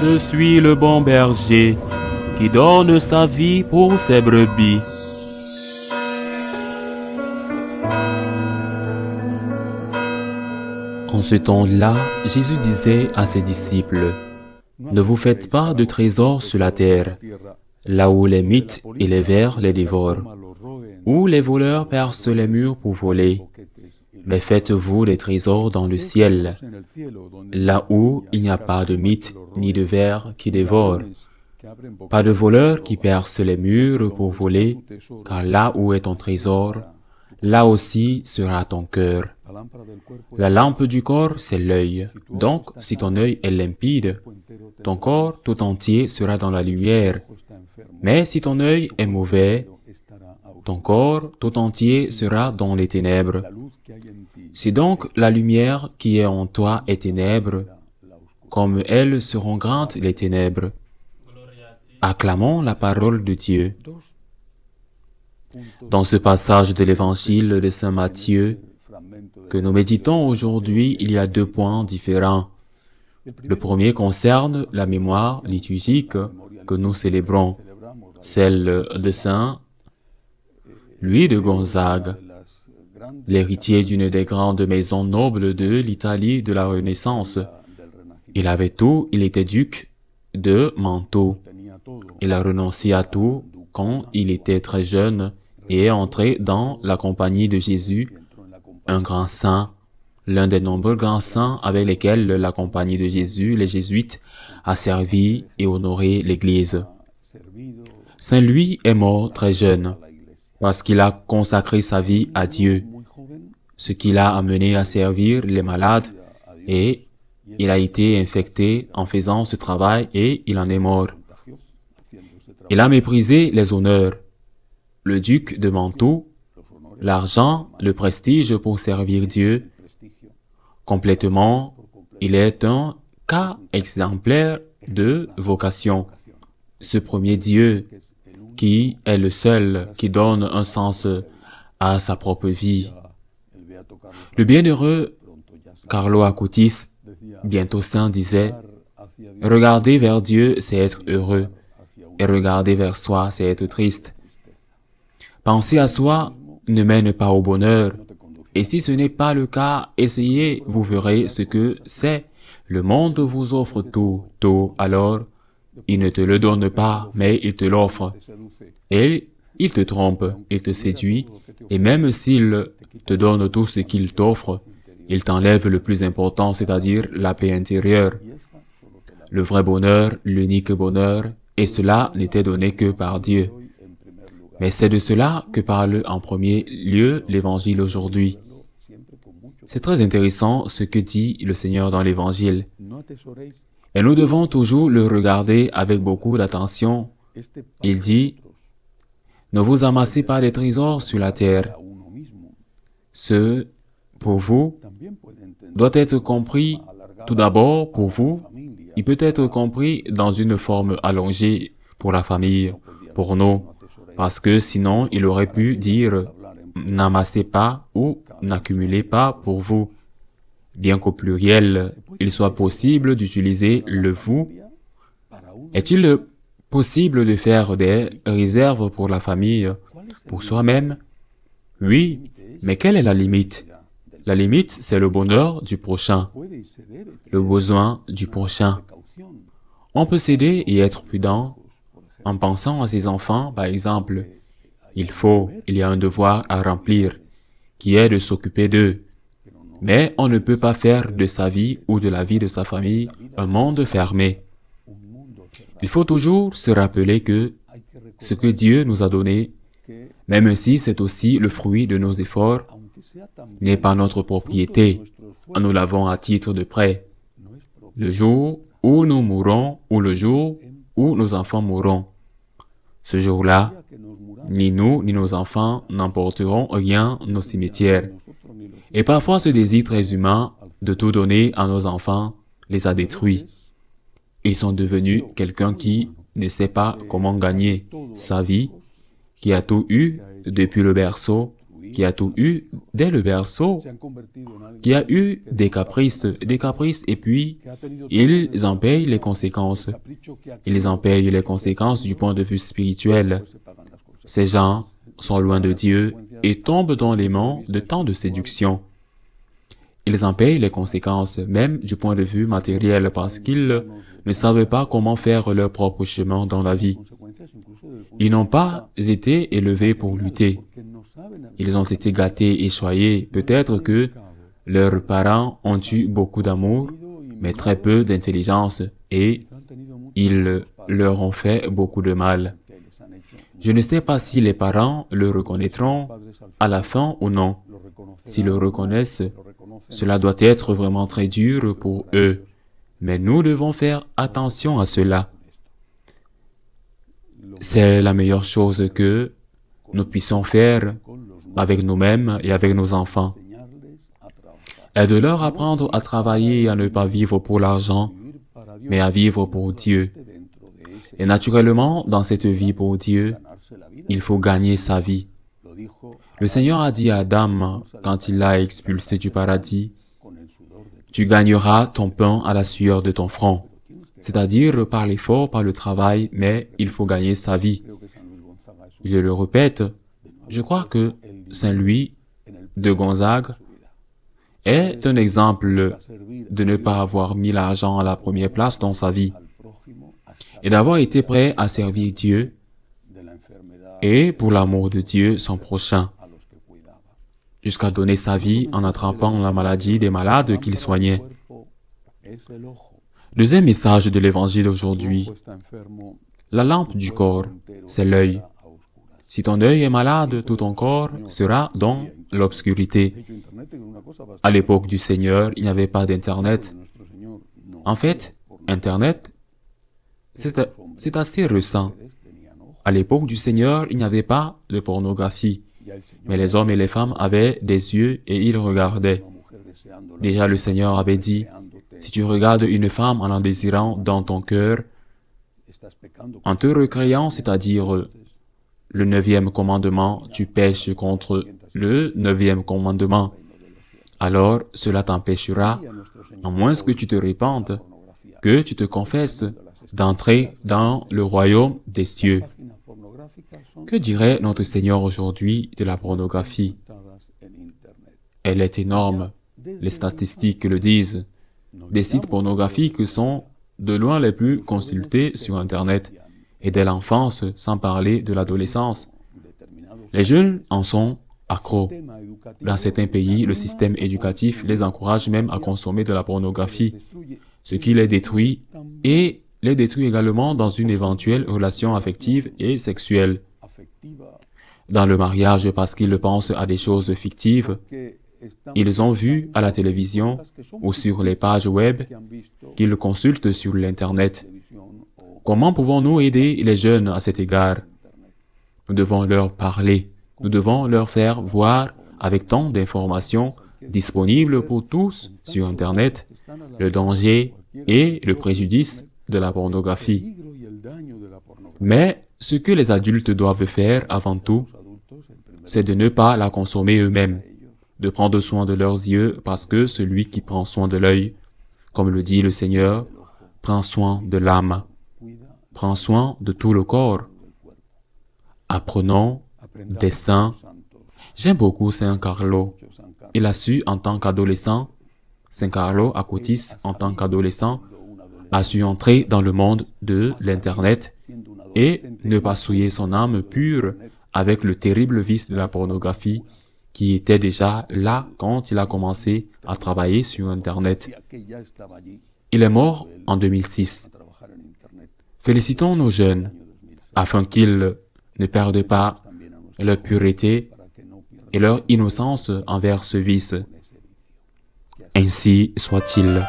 Je suis le bon berger qui donne sa vie pour ses brebis. En ce temps-là, Jésus disait à ses disciples, Ne vous faites pas de trésors sur la terre, là où les mythes et les vers les dévorent, où les voleurs percent les murs pour voler, mais faites-vous des trésors dans le ciel, là où il n'y a pas de mythe ni de verre qui dévore, pas de voleur qui perce les murs pour voler, car là où est ton trésor, là aussi sera ton cœur. La lampe du corps, c'est l'œil. Donc, si ton œil est limpide, ton corps tout entier sera dans la lumière. Mais si ton œil est mauvais, ton corps tout entier sera dans les ténèbres. C'est donc la lumière qui est en toi est ténèbres, comme elles seront grandes les ténèbres. Acclamons la parole de Dieu. Dans ce passage de l'évangile de Saint Matthieu que nous méditons aujourd'hui, il y a deux points différents. Le premier concerne la mémoire liturgique que nous célébrons, celle de Saint lui de Gonzague, l'héritier d'une des grandes maisons nobles de l'Italie de la Renaissance. Il avait tout, il était duc de Mantoue. Il a renoncé à tout quand il était très jeune et est entré dans la compagnie de Jésus, un grand saint, l'un des nombreux grands saints avec lesquels la compagnie de Jésus, les Jésuites, a servi et honoré l'Église. Saint Louis est mort très jeune parce qu'il a consacré sa vie à Dieu, ce qui l'a amené à servir les malades et il a été infecté en faisant ce travail et il en est mort. Il a méprisé les honneurs, le duc de Mantoue, l'argent, le prestige pour servir Dieu. Complètement, il est un cas exemplaire de vocation. Ce premier Dieu qui est le seul qui donne un sens à sa propre vie. Le bienheureux Carlo Acutis, bientôt saint, disait Regardez vers Dieu, c'est être heureux, et regarder vers soi, c'est être triste. Penser à soi ne mène pas au bonheur, et si ce n'est pas le cas, essayez, vous verrez ce que c'est. Le monde vous offre tout, tout alors il ne te le donne pas, mais il te l'offre. Et il te trompe, il te séduit, et même s'il te donne tout ce qu'il t'offre, il t'enlève le plus important, c'est-à-dire la paix intérieure. Le vrai bonheur, l'unique bonheur, et cela n'était donné que par Dieu. Mais c'est de cela que parle en premier lieu l'Évangile aujourd'hui. C'est très intéressant ce que dit le Seigneur dans l'Évangile. Et nous devons toujours le regarder avec beaucoup d'attention. Il dit, ne vous amassez pas des trésors sur la terre. Ce, pour vous, doit être compris tout d'abord pour vous. Il peut être compris dans une forme allongée pour la famille, pour nous, parce que sinon il aurait pu dire n'amassez pas ou n'accumulez pas pour vous bien qu'au pluriel, il soit possible d'utiliser le vous, est-il possible de faire des réserves pour la famille, pour soi-même Oui, mais quelle est la limite La limite, c'est le bonheur du prochain, le besoin du prochain. On peut céder et être prudent en pensant à ses enfants, par exemple. Il faut, il y a un devoir à remplir, qui est de s'occuper d'eux, mais on ne peut pas faire de sa vie ou de la vie de sa famille un monde fermé. Il faut toujours se rappeler que ce que Dieu nous a donné, même si c'est aussi le fruit de nos efforts, n'est pas notre propriété. Nous l'avons à titre de prêt. Le jour où nous mourrons ou le jour où nos enfants mourront. Ce jour-là, ni nous ni nos enfants n'emporteront rien nos cimetières. Et parfois ce désir très humain de tout donner à nos enfants les a détruits. Ils sont devenus quelqu'un qui ne sait pas comment gagner sa vie, qui a tout eu depuis le berceau, qui a tout eu dès le berceau, qui a eu des caprices, des caprices, et puis ils en payent les conséquences. Ils en payent les conséquences du point de vue spirituel. Ces gens sont loin de Dieu et tombent dans les mains de tant de séductions. Ils en payent les conséquences, même du point de vue matériel, parce qu'ils ne savent pas comment faire leur propre chemin dans la vie. Ils n'ont pas été élevés pour lutter. Ils ont été gâtés et choyés. Peut-être que leurs parents ont eu beaucoup d'amour, mais très peu d'intelligence, et ils leur ont fait beaucoup de mal. Je ne sais pas si les parents le reconnaîtront à la fin ou non. S'ils le reconnaissent, cela doit être vraiment très dur pour eux. Mais nous devons faire attention à cela. C'est la meilleure chose que nous puissions faire avec nous-mêmes et avec nos enfants. Et de leur apprendre à travailler et à ne pas vivre pour l'argent, mais à vivre pour Dieu. Et naturellement, dans cette vie pour Dieu, il faut gagner sa vie. Le Seigneur a dit à Adam, quand il l'a expulsé du paradis, Tu gagneras ton pain à la sueur de ton front, c'est-à-dire par l'effort, par le travail, mais il faut gagner sa vie. Je le répète, je crois que Saint-Louis de Gonzague est un exemple de ne pas avoir mis l'argent à la première place dans sa vie et d'avoir été prêt à servir Dieu et, pour l'amour de Dieu, son prochain, jusqu'à donner sa vie en attrapant la maladie des malades qu'il soignait. Deuxième message de l'évangile aujourd'hui. La lampe du corps, c'est l'œil. Si ton œil est malade, tout ton corps sera dans l'obscurité. À l'époque du Seigneur, il n'y avait pas d'Internet. En fait, Internet, c'est assez récent à l'époque du Seigneur, il n'y avait pas de pornographie. Mais les hommes et les femmes avaient des yeux et ils regardaient. Déjà le Seigneur avait dit, si tu regardes une femme en la désirant dans ton cœur, en te recréant, c'est-à-dire le neuvième commandement, tu pèches contre le neuvième commandement. Alors cela t'empêchera, à moins que tu te répandes, que tu te confesses, d'entrer dans le royaume des cieux. Que dirait notre Seigneur aujourd'hui de la pornographie Elle est énorme. Les statistiques le disent. Des sites pornographiques sont de loin les plus consultés sur Internet, et dès l'enfance, sans parler de l'adolescence. Les jeunes en sont accros. Dans certains pays, le système éducatif les encourage même à consommer de la pornographie, ce qui les détruit et les détruit également dans une éventuelle relation affective et sexuelle dans le mariage parce qu'ils pensent à des choses fictives. Ils ont vu à la télévision ou sur les pages web qu'ils consultent sur l'Internet. Comment pouvons-nous aider les jeunes à cet égard Nous devons leur parler. Nous devons leur faire voir avec tant d'informations disponibles pour tous sur Internet le danger et le préjudice de la pornographie. Mais ce que les adultes doivent faire avant tout, c'est de ne pas la consommer eux-mêmes, de prendre soin de leurs yeux parce que celui qui prend soin de l'œil, comme le dit le Seigneur, prend soin de l'âme, prend soin de tout le corps. Apprenons des saints. J'aime beaucoup Saint Carlo. Il a su, en tant qu'adolescent, Saint Carlo à Cotis, en tant qu'adolescent, a su entrer dans le monde de l'Internet et ne pas souiller son âme pure avec le terrible vice de la pornographie qui était déjà là quand il a commencé à travailler sur Internet. Il est mort en 2006. Félicitons nos jeunes afin qu'ils ne perdent pas leur pureté et leur innocence envers ce vice. Ainsi soit-il.